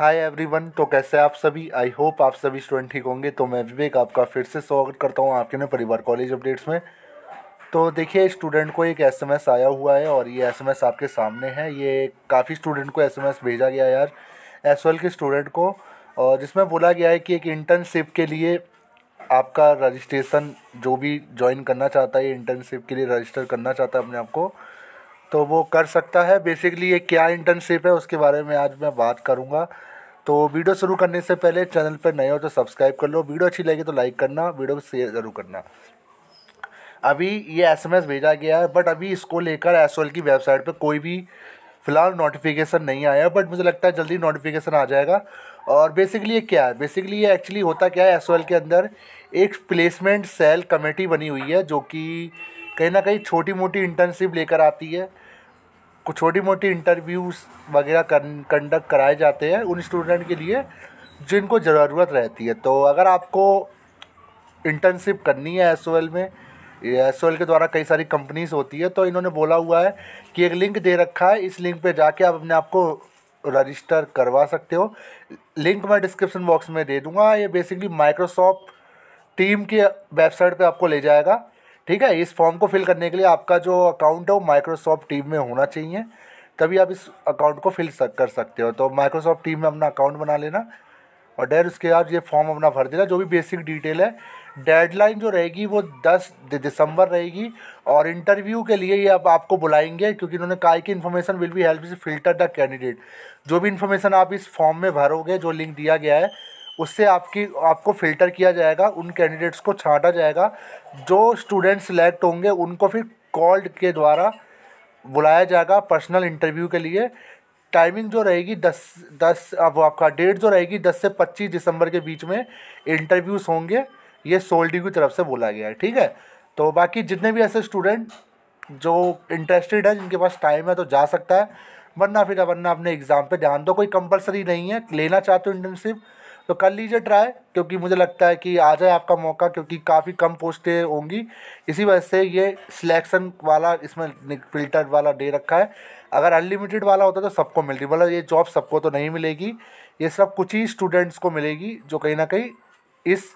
hi everyone तो कैसे आप सभी आई होप आप सभी स्टूडेंट ठीक होंगे तो मैं विवेक आपका फिर से स्वागत करता हूँ आपके नए परिवार कॉलेज अपडेट्स में तो देखिए स्टूडेंट को एक एसएमएस आया हुआ है और ये एसएमएस आपके सामने है ये काफ़ी स्टूडेंट को एसएमएस भेजा गया यार एस के स्टूडेंट को और जिसमें बोला गया है कि एक इंटर्नशिप के लिए आपका रजिस्ट्रेशन जो भी ज्वाइन करना चाहता है इंटर्नशिप के लिए रजिस्टर करना चाहता है अपने आप को तो वो कर सकता है बेसिकली ये क्या इंटर्नशिप है उसके बारे में आज मैं बात करूँगा तो वीडियो शुरू करने से पहले चैनल पर नए हो तो सब्सक्राइब कर लो वीडियो अच्छी लगी तो लाइक करना वीडियो को शेयर ज़रूर करना अभी ये एसएमएस भेजा गया है बट अभी इसको लेकर एस की वेबसाइट पर कोई भी फ़िलहाल नोटिफिकेशन नहीं आया बट मुझे लगता है जल्दी नोटिफिकेशन आ जाएगा और बेसिकली ये क्या है बेसिकली ये एक्चुअली होता क्या है एस के अंदर एक प्लेसमेंट सेल कमेटी बनी हुई है जो कि कहीं ना कहीं छोटी मोटी इंटर्नशिप लेकर आती है कुछ छोटी मोटी इंटरव्यूज़ वगैरह कंडक्ट कराए जाते हैं उन स्टूडेंट के लिए जिनको ज़रूरत रहती है तो अगर आपको इंटर्नशिप करनी है एस में एस के द्वारा कई सारी कंपनीज होती है तो इन्होंने बोला हुआ है कि एक लिंक दे रखा है इस लिंक पे जाके आप अपने आप को रजिस्टर करवा सकते हो लिंक मैं डिस्क्रिप्शन बॉक्स में दे दूंगा ये बेसिकली माइक्रोसॉफ्ट टीम के वेबसाइट पे आपको ले जाएगा ठीक है इस फॉर्म को फिल करने के लिए आपका जो अकाउंट है वो माइक्रोसॉफ्ट टीम में होना चाहिए तभी आप इस अकाउंट को फिल कर सकते हो तो माइक्रोसॉफ्ट टीम में अपना अकाउंट बना लेना और डेर उसके बाद ये फॉर्म अपना भर देना जो भी बेसिक डिटेल है डेडलाइन जो रहेगी वो 10 दिसंबर रहेगी और इंटरव्यू के लिए ये अब आपको बुलाएंगे क्योंकि उन्होंने कहा कि information will be help filter the candidate जो भी इन्फॉर्मेशन आप इस फॉर्म में भरोगे जो लिंक दिया गया है उससे आपकी आपको फ़िल्टर किया जाएगा उन कैंडिडेट्स को छांटा जाएगा जो स्टूडेंट सिलेक्ट होंगे उनको फिर कॉल्ड के द्वारा बुलाया जाएगा पर्सनल इंटरव्यू के लिए टाइमिंग जो रहेगी दस दस अब आपका डेट जो रहेगी दस से पच्चीस दिसंबर के बीच में इंटरव्यूज़ होंगे ये सोल्डी की तरफ से बोला गया है ठीक है तो बाकी जितने भी ऐसे स्टूडेंट जो इंटरेस्टेड है जिनके पास टाइम है तो जा सकता है वरना फिर वरना अपने एग्ज़ाम पे ध्यान दो कोई कंपलसरी नहीं है लेना चाहते हो इंटर्नशिप तो कर लीजिए ट्राई क्योंकि मुझे लगता है कि आ जाए आपका मौका क्योंकि काफ़ी कम पोस्टें होंगी इसी वजह से ये सिलेक्शन वाला इसमें फिल्टर वाला दे रखा है अगर अनलिमिटेड वाला होता तो सबको मिलती मतलब ये जॉब सबको तो नहीं मिलेगी ये सब कुछ ही स्टूडेंट्स को मिलेगी जो कहीं ना कहीं इस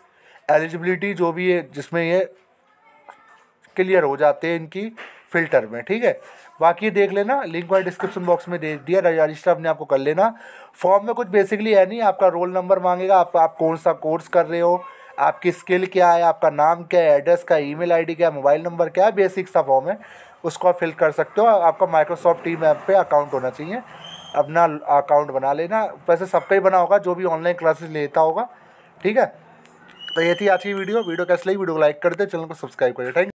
एलिजिबिलिटी जो भी है जिसमें ये क्लियर हो जाते हैं इनकी फिल्टर में ठीक है बाकी देख लेना लिंक वाइज डिस्क्रिप्शन बॉक्स में दे दिया रजिस्टर अपने आपको कर लेना फॉर्म में कुछ बेसिकली है नहीं आपका रोल नंबर मांगेगा आप आप कौन सा कोर्स कर रहे हो आपकी स्किल क्या है आपका नाम क्या है एड्रेस का ईमेल आईडी क्या है मोबाइल नंबर क्या है बेसिक सा फॉर्म है उसको आप फिल कर सकते हो आपका माइक्रोसॉफ्ट टीम ऐप पे अकाउंट होना चाहिए अपना अकाउंट बना लेना वैसे सबका ही बना होगा जो भी ऑनलाइन क्लासेस लेता होगा ठीक है तो ये थी आज की वीडियो वीडियो कैसे लगी वीडियो को लाइक कर दे चैनल को सब्सक्राइब करें थैंक